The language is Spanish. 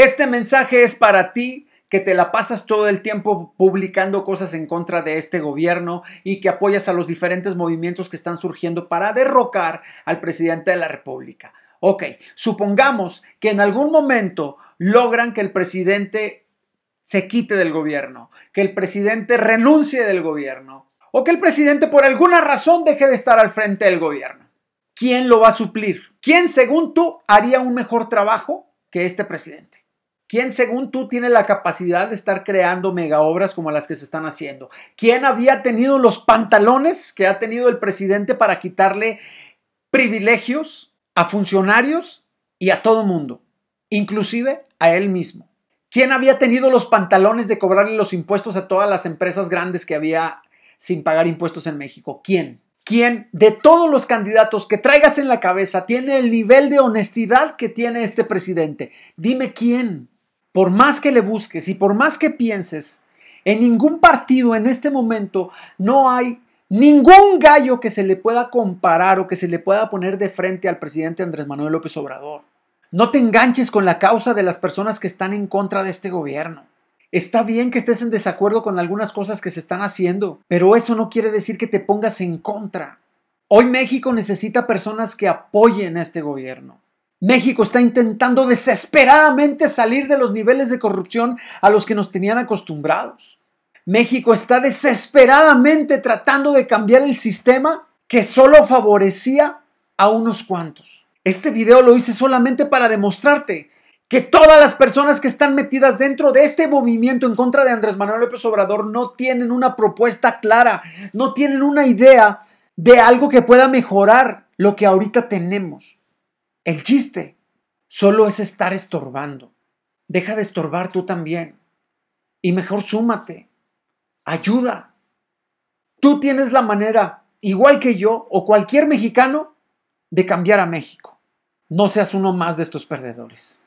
Este mensaje es para ti que te la pasas todo el tiempo publicando cosas en contra de este gobierno y que apoyas a los diferentes movimientos que están surgiendo para derrocar al presidente de la República. Ok, supongamos que en algún momento logran que el presidente se quite del gobierno, que el presidente renuncie del gobierno o que el presidente por alguna razón deje de estar al frente del gobierno. ¿Quién lo va a suplir? ¿Quién, según tú, haría un mejor trabajo que este presidente? ¿Quién según tú tiene la capacidad de estar creando mega obras como las que se están haciendo? ¿Quién había tenido los pantalones que ha tenido el presidente para quitarle privilegios a funcionarios y a todo mundo, inclusive a él mismo? ¿Quién había tenido los pantalones de cobrarle los impuestos a todas las empresas grandes que había sin pagar impuestos en México? ¿Quién? ¿Quién de todos los candidatos que traigas en la cabeza tiene el nivel de honestidad que tiene este presidente? Dime quién por más que le busques y por más que pienses, en ningún partido en este momento no hay ningún gallo que se le pueda comparar o que se le pueda poner de frente al presidente Andrés Manuel López Obrador. No te enganches con la causa de las personas que están en contra de este gobierno. Está bien que estés en desacuerdo con algunas cosas que se están haciendo, pero eso no quiere decir que te pongas en contra. Hoy México necesita personas que apoyen a este gobierno, México está intentando desesperadamente salir de los niveles de corrupción a los que nos tenían acostumbrados. México está desesperadamente tratando de cambiar el sistema que solo favorecía a unos cuantos. Este video lo hice solamente para demostrarte que todas las personas que están metidas dentro de este movimiento en contra de Andrés Manuel López Obrador no tienen una propuesta clara, no tienen una idea de algo que pueda mejorar lo que ahorita tenemos. El chiste solo es estar estorbando. Deja de estorbar tú también. Y mejor súmate. Ayuda. Tú tienes la manera, igual que yo o cualquier mexicano, de cambiar a México. No seas uno más de estos perdedores.